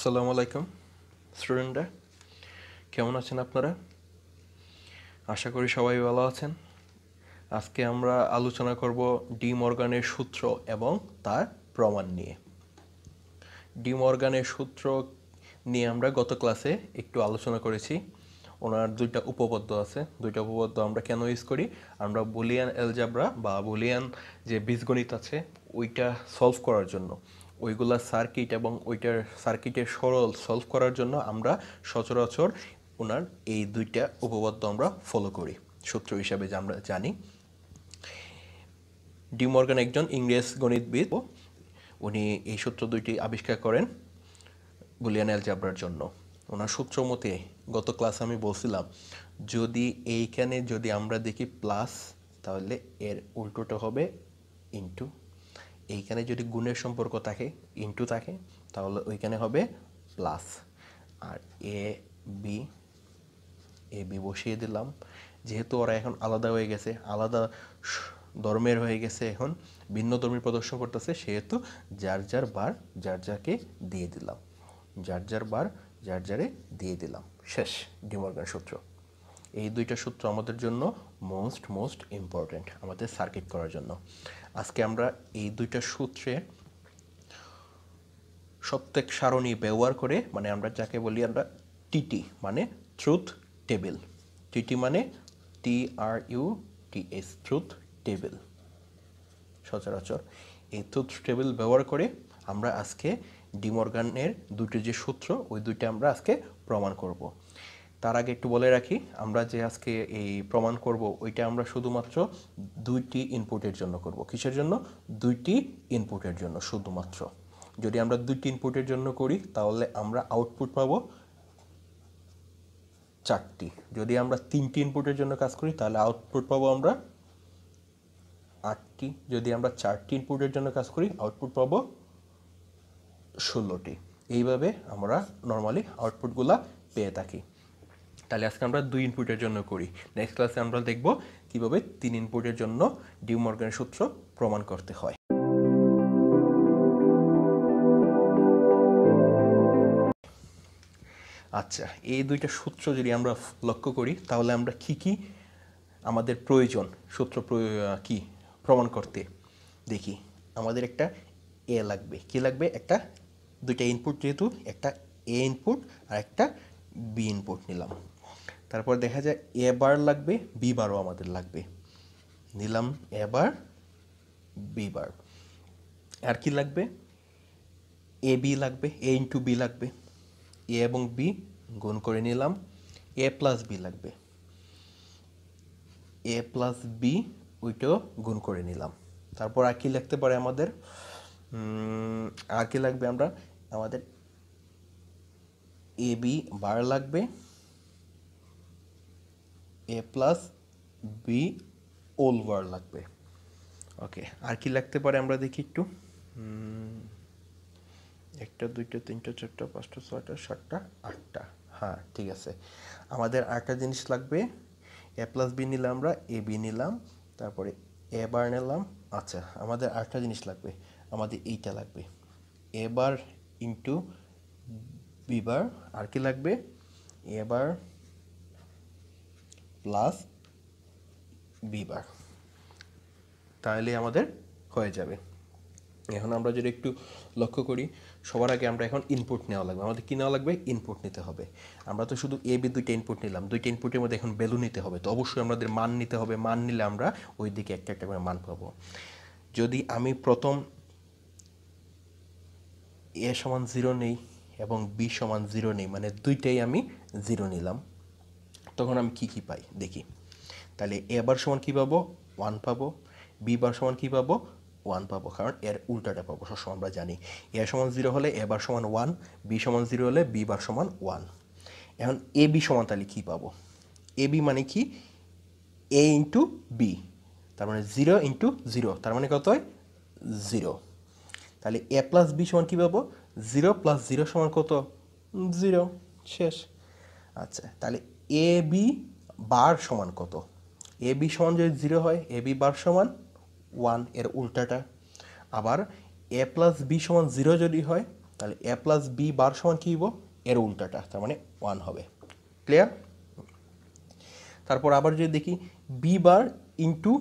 আসসালামু আলাইকুম স্টুডেন্টরা কেমন আছেন আপনারা আশা করি সবাই ভালো আছেন আজকে আমরা আলোচনা করব ডি মর্গানের সূত্র এবং তার প্রমাণ নিয়ে ডি মর্গানের সূত্র নিয়ে আমরা গত ক্লাসে একটু আলোচনা করেছি ওনার দুইটা উপপদ্য আছে দুইটা উপপদ্য আমরা কেন ইউজ করি আমরা বুলিয়ান এলজাবরা বা বুলিয়ান যে বীজগণিত আছে ওইটা সলভ করার জন্য ওইগুলা সার্কিট এবং ওইটার সার্কিটের সরল সলভ করার জন্য আমরা সচরাচর ওনার এই দুইটা উপপাদ্য আমরা ফলো করি সূত্র হিসাবে যে আমরা জানি ডিমর্গান একজন ইংরেজ গণিতবিদ উনি এই সূত্র দুইটি আবিষ্কার করেন বুলিয়ান অ্যালজাবরার জন্য ওনার সূত্র মতে গত ক্লাস আমি বলছিলাম যদি এইখানে যদি আমরা দেখি প্লাস তাহলে এর উল্টোটা হবে ইন্টু এইখানে যদি গুণের সম্পর্ক থাকে ইনটু থাকে তাহলে ওইখানে হবে প্লাস আর এ বি এ বি বসিয়ে দিলাম যেহেতু ওরা এখন আলাদা হয়ে গেছে আলাদা ধর্মের হয়ে গেছে এখন ভিন্ন ধর্মী প্রদর্শন করতেছে সেহেতু যার যার বার যার যাকে দিয়ে দিলাম যার যার বার যার যারে দিয়ে দিলাম শেষ ডিমর্গান সূত্র এই দুইটা সূত্র আমাদের জন্য মোস্ট মোস্ট ইম্পর্ট্যান্ট আমাদের সার্কিট করার জন্য আজকে আমরা এই দুইটা সূত্রে সত্যেক সারণী ব্যবহার করে মানে আমরা যাকে বলি আমরা টিটি মানে ট্রুথ টেবিল টিটি মানে T R U T S truth table সচরাচর এই ট্রুথ টেবিল ব্যবহার করে আমরা আজকে ডিমর্গানের দুটি যে সূত্র ওই দুইটা আমরা আজকে প্রমাণ করব তার আগে একটু বলে রাখি আমরা যে আজকে এই প্রমাণ করব ওইটা আমরা শুধুমাত্র দুইটি ইনপুটের জন্য করব কিসের জন্য দুইটি ইনপুটের জন্য শুধুমাত্র যদি আমরা দুইটি ইনপুটের জন্য করি তাহলে আমরা আউটপুট পাবো চারটি যদি আমরা তিনটি ইনপুটের জন্য কাজ করি তাহলে আউটপুট পাবো আমরা আটটি যদি আমরা চারটি ইনপুটের জন্য কাজ করি আউটপুট পাবো ষোলোটি এইভাবে আমরা নর্মালি আউটপুটগুলা পেয়ে থাকি তাহলে আজকে আমরা দুই ইনপুটের জন্য করি নেক্সট ক্লাসে আমরা দেখব কিভাবে তিন ইনপুটের জন্য ডিউ সূত্র প্রমাণ করতে হয় আচ্ছা এই দুইটা সূত্র যদি আমরা লক্ষ্য করি তাহলে আমরা আমাদের প্রয়োজন সূত্র কি প্রমাণ করতে দেখি আমাদের একটা এ লাগবে কি লাগবে একটা দুইটা ইনপুট যেহেতু একটা এ ইনপুট আর একটা বি ইনপুট নিলাম তারপর দেখা যায় এ বার লাগবে বি বারও আমাদের লাগবে নিলাম এ বার বি বার আর কি লাগবে এ বি লাগবে এ ইন্টু বি লাগবে এ এবং বি গুণ করে নিলাম এ প্লাস বি লাগবে এ প্লাস বি ওইটাও গুণ করে নিলাম তারপর আর কি লাগতে পারে আমাদের আর কি লাগবে আমরা আমাদের এ বি বার লাগবে A plus B whole bar লাগবে ওকে আর কি লাগতে পারে আমরা দেখি একটু একটা দুইটা তিনটা চারটা পাঁচটা ছয়টা সাতটা আটটা হ্যাঁ ঠিক আছে আমাদের আটটা জিনিস লাগবে এ প্লাস বি নিলাম আমরা এ বি নিলাম তারপরে এ বার নিলাম আচ্ছা আমাদের আটটা জিনিস লাগবে আমাদের এইটা লাগবে এ বার ইন্টু বিবার আর কি লাগবে এ বার প্লাস বি বার তাহলে আমাদের হয়ে যাবে এখন আমরা যদি একটু লক্ষ্য করি সবার আগে আমরা এখন ইনপুট নেওয়া লাগবে আমাদের কী নেওয়া লাগবে ইনপুট নিতে হবে আমরা তো শুধু এ বি দুইটা ইনপুট নিলাম দুইটা ইনপুটের মধ্যে এখন ভ্যালু নিতে হবে তো অবশ্যই আমাদের মান নিতে হবে মান নিলে আমরা ওই দিকে একটা একটা করে মান পাবো যদি আমি প্রথম এ সমান জিরো নেই এবং বি সমান জিরো নেই মানে দুইটাই আমি জিরো নিলাম তখন আমি কি কি পাই দেখি তাহলে এ বার সমান কী পাবো ওয়ান পাবো বি বার সমান কী পাবো ওয়ান পাবো কারণ এর উল্টাটা পাবো সবসময় আমরা জানি এ সমান জিরো হলে এ বার সমান ওয়ান বি সমান জিরো হলে বি বার সমান ওয়ান এখন এ বি সমান তাহলে কী পাবো এ বি মানে কি এ ইন্টু বি তার মানে জিরো ইন্টু জিরো তার মানে কত হয় জিরো তাহলে এ প্লাস বি সমান কী পাবো জিরো প্লাস জিরো সমান কত জিরো শেষ আচ্ছা তাহলে এ বি বার সমান কত এ বি সমান যদি জিরো হয় এ বি বার সমান ওয়ান এর উল্টাটা আবার এ প্লাস বি সমান জিরো যদি হয় তাহলে এ প্লাস বি বার সমান কী হইব এর উল্টাটা তার মানে ওয়ান হবে ক্লিয়ার তারপর আবার যদি দেখি B bar into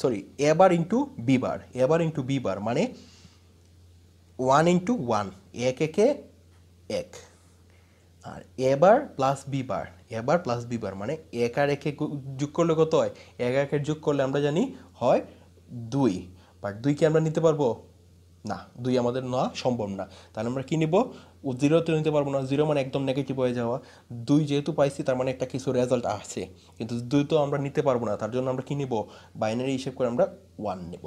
sorry A bar into B bar A bar into B bar মানে ওয়ান ইন্টু ওয়ান এক একে এক আর A bar plus B bar A bar plus B bar মানে আর একে যোগ করলে কত হয় আর একের যোগ করলে আমরা জানি হয় দুই বাট দুইকে আমরা নিতে পারবো না দুই আমাদের নেওয়া সম্ভব না তাহলে আমরা কী নিব জিরো তো নিতে পারবো না জিরো মানে একদম নেগেটিভ হয়ে যাওয়া দুই যেহেতু পাইছি তার মানে একটা কিছু রেজাল্ট আছে কিন্তু দুই তো আমরা নিতে পারবো না তার জন্য আমরা কী নিব বাইনারি হিসেব করে আমরা ওয়ান নেব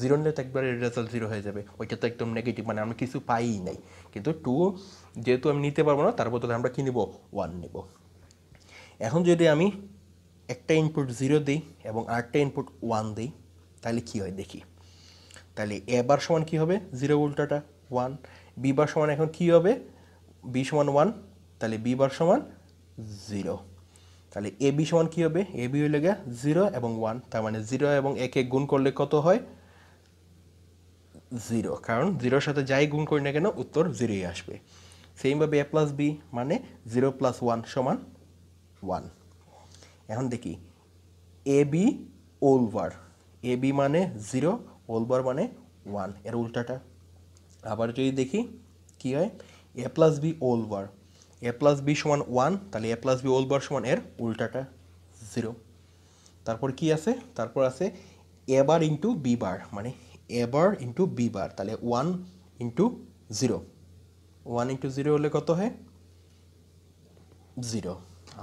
জিরো নিলে তো একবারে রেজাল্ট জিরো হয়ে যাবে ওইটা তো একদম নেগেটিভ মানে আমরা কিছু পাইই নাই কিন্তু টু যেহেতু আমি নিতে পারবো না তার বদলে আমরা কী নেব ওয়ান নেব এখন যদি আমি একটা ইনপুট জিরো দিই এবং আটটা ইনপুট ওয়ান দিই তাহলে কী হয় দেখি তাহলে এ বার সমান কী হবে জিরো উল্টাটা ওয়ান বি বার সমান এখন কী হবে বি সমান ওয়ান তাহলে বি বার সমান জিরো তাহলে এ বি সমান কী হবে এ বি হয়ে গিয়ে জিরো এবং ওয়ান তার মানে জিরো এবং একে গুণ করলে কত হয় জিরো কারণ জিরোর সাথে যাই গুণ করি না কেন উত্তর জিরোই আসবে সেইভাবে এ প্লাস বি মানে জিরো প্লাস ওয়ান সমান ওয়ান এখন দেখি এ বি ওলভার এ বি মানে জিরো ওলভার মানে ওয়ান এর উল্টাটা আবার যদি দেখি কি হয় এ প্লাস বি ওলভার এ প্লাস বি সমান ওয়ান তাহলে এ প্লাস বি ওলভার সমান এর উল্টাটা জিরো তারপর কি আছে তারপর আছে এ বার ইন্টু বি বার মানে এ বার ইন্টু বি বার তাহলে one into zero one into zero হলে কত হয় জিরো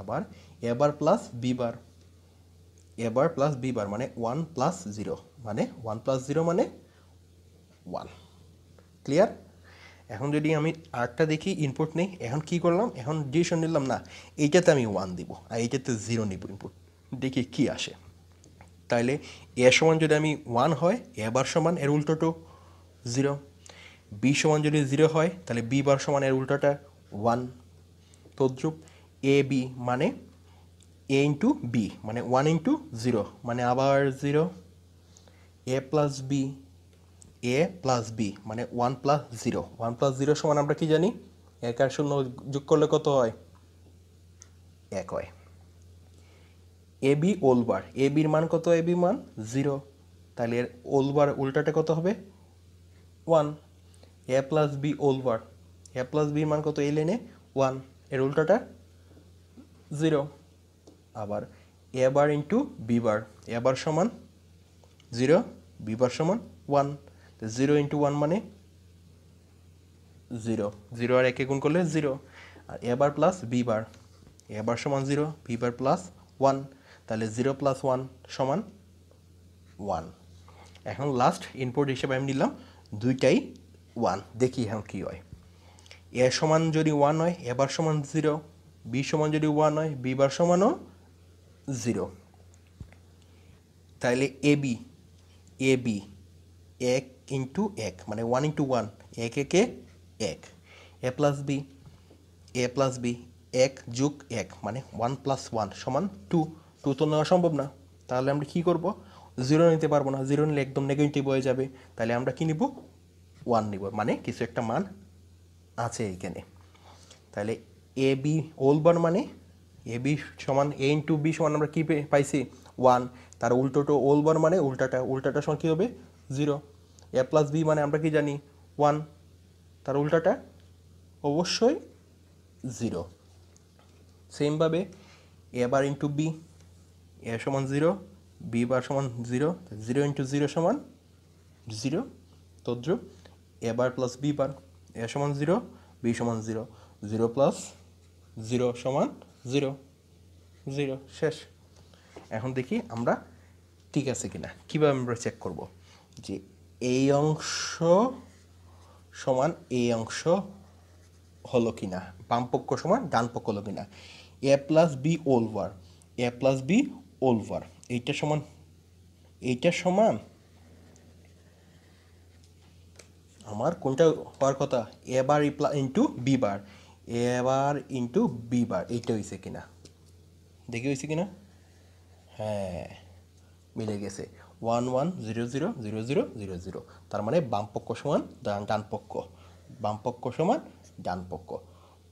আবার এবার প্লাস বি বার এবার প্লাস বি বার মানে ওয়ান প্লাস জিরো মানে ওয়ান প্লাস জিরো মানে ওয়ান ক্লিয়ার এখন যদি আমি আরটা দেখি ইনপুট নেই এখন কি করলাম এখন ডিসিশন নিলাম না এইটাতে আমি ওয়ান দিব আর এইটাতে জিরো নিব ইনপুট দেখি কি আসে তাইলে এ সমান যদি আমি ওয়ান হয় এ বার সমান এর উল্টোটো জিরো বি সমান যদি জিরো হয় তাহলে বি বার সমান এর উল্টোটা ওয়ান তদ্রুপ এ বি মানে এ ইন্টু বি মানে ওয়ান ইন্টু জিরো মানে আবার zero A plus B A plus B মানে one plus zero one plus zero সমান আমরা কি জানি এক আর শূন্য যোগ করলে কত হয় এক হয় এ বি ওলবার এ বির মান কত এ বি মান জিরো তাহলে এর ওলবার উল্টাটা কত হবে one A plus B whole bar A plus বির মান কত এলেনে ওয়ান এর উল্টাটা জিরো আবার এ bar into B bar A bar সমান জিরো বি বার সমান ওয়ান তো জিরো ইন্টু ওয়ান মানে জিরো জিরো আর একে গুণ করলে জিরো আর A bar plus B bar A bar সমান zero B bar plus one তাহলে জিরো প্লাস ওয়ান সমান ওয়ান এখন লাস্ট ইনপুট হিসেবে আমি নিলাম দুইটাই ওয়ান দেখি এখন কী হয় এ সমান যদি ওয়ান হয় এবার সমান জিরো বি সমান যদি ওয়ান হয় বি বার সমানও জিরো তাহলে এ বি এ বি এক ইন্টু এক মানে ওয়ান ইন্টু ওয়ান এক একে এক A plus B A plus B এক যোগ এক মানে ওয়ান প্লাস ওয়ান সমান টু টু তো নেওয়া সম্ভব না তাহলে আমরা কী করব জিরো নিতে পারবো না জিরো নিলে একদম নেগেটিভ হয়ে যাবে তাহলে আমরা কী নিব ওয়ান নিব মানে কিছু একটা মান আছে এইখানে তাহলে এ বি ওল বার মানে এ বি সমান এ ইন্টু বি সমান আমরা কী পাইছি ওয়ান তার উল্টোটো ওল বার মানে উল্টাটা উল্টাটা সমান কী হবে জিরো এ প্লাস বি মানে আমরা কি জানি ওয়ান তার উল্টাটা অবশ্যই জিরো সেমভাবে এ বার ইন্টু বি এ সমান জিরো বি বার সমান জিরো জিরো ইন্টু জিরো সমান জিরো তদ্রুপ A bar plus B bar A সমান জিরো বি সমান জিরো জিরো প্লাস জিরো সমান জিরো জিরো শেষ এখন দেখি আমরা ঠিক আছে কিনা কীভাবে আমরা চেক করব যে এই অংশ সমান এই অংশ হলো কিনা বামপক্ষ সমান ডান পক্ষ হলো কিনা এ প্লাস বি ওলভার এ প্লাস বি ওলভার এইটা সমান এইটা সমান আমার কোনটা হওয়ার কথা A bar into B bar A bar into B bar এইটা হয়েছে কিনা দেখে হয়েছে কিনা হ্যাঁ মিলে গেছে one one zero zero zero zero zero zero তার মানে বামপক্ষ সমান ডানপক্ষ বামপক্ষ সমান ডানপক্ষ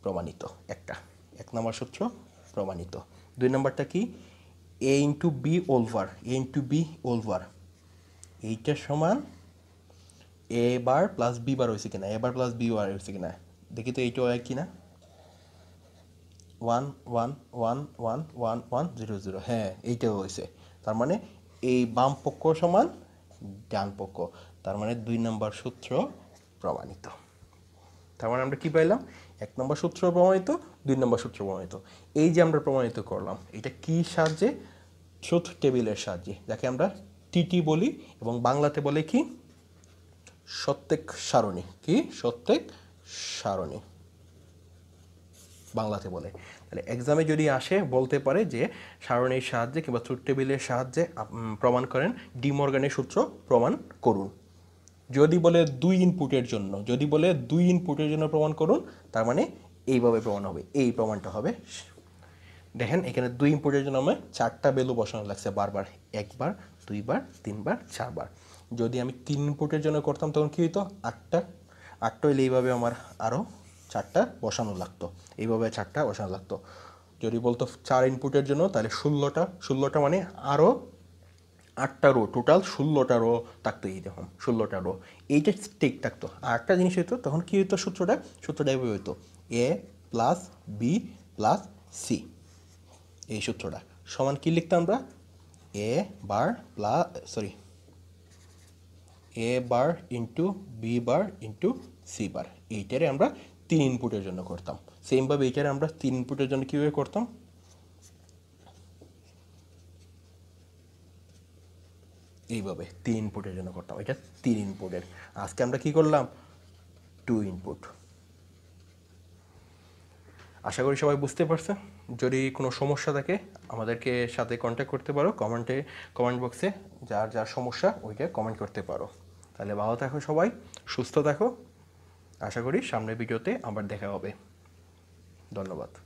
প্রমাণিত একটা এক নম্বর সূত্র প্রমাণিত দুই নম্বরটা কি এ ইন্টু বি ওলভার এ ইন্টু বি ওলভার এইটার সমান এ বার প্লাস বি বার হয়েছে কিনা এ বার প্লাস বি বার হয়েছে কিনা দেখি তো এইটাও এক কিনা one one one one one one zero zero হ্যাঁ এইটাও হয়েছে তার মানে এই বাম পক্ষ সমান ডান পক্ষ তার মানে দুই নম্বর সূত্র প্রমাণিত তার মানে আমরা কী পাইলাম এক নম্বর সূত্র প্রমাণিত দুই নম্বর সূত্র প্রমাণিত এই যে আমরা প্রমাণিত করলাম এটা কি সাহায্যে ট্রুথ টেবিলের সাহায্যে যাকে আমরা টিটি বলি এবং বাংলাতে বলে কি সত্যেক সারণী কি সত্যেক সারণী বাংলাতে বলে তাহলে এক্সামে যদি আসে বলতে পারে যে সারণীর সাহায্যে কিংবা ট্রুথ টেবিলের সাহায্যে প্রমাণ করেন ডিমর্গানের সূত্র প্রমাণ করুন যদি বলে দুই ইনপুটের জন্য যদি বলে দুই ইনপুটের জন্য প্রমাণ করুন তার মানে এইভাবে প্রমাণ হবে এই প্রমাণটা হবে দেখেন এখানে দুই ইনপুটের জন্য আমার চারটা বেলু বসানো লাগছে বারবার একবার দুইবার তিনবার চারবার যদি আমি তিন ইনপুটের জন্য করতাম তখন কী হতো আটটা আটটা হইলে এইভাবে আমার আরও চারটা বসানো লাগতো এইভাবে চারটা বসানো লাগতো যদি বলতো চার ইনপুটের জন্য তাহলে ষোলোটা ষোলোটা মানে আরও আটটা রো টোটাল ষোলোটা রো থাকতো এইরকম ষোলোটা রো এইটা স্টেক থাকতো আটটা জিনিস হতো তখন কী হতো সূত্রটা সূত্রটা এভাবে হইতো A plus B plus C এই সূত্রটা সমান কী লিখতাম আমরা A bar plus sorry A bar into B bar into C bar এইটারে আমরা তিন ইনপুটের জন্য করতাম সেমভাবে এইখানে আমরা তিন ইনপুটের জন্য কীভাবে করতাম এইভাবে তিন ইনপুটের জন্য করতাম এটা তিন ইনপুটের আজকে আমরা কি করলাম টু ইনপুট আশা করি সবাই বুঝতে পারছে যদি কোনো সমস্যা থাকে আমাদেরকে সাথে কন্ট্যাক্ট করতে পারো কমেন্টে কমেন্ট বক্সে যার যার সমস্যা ওইটা কমেন্ট করতে পারো তাহলে ভালো থাকো সবাই সুস্থ থাকো আশা করি সামনের ভিডিওতে আবার দেখা হবে ধন্যবাদ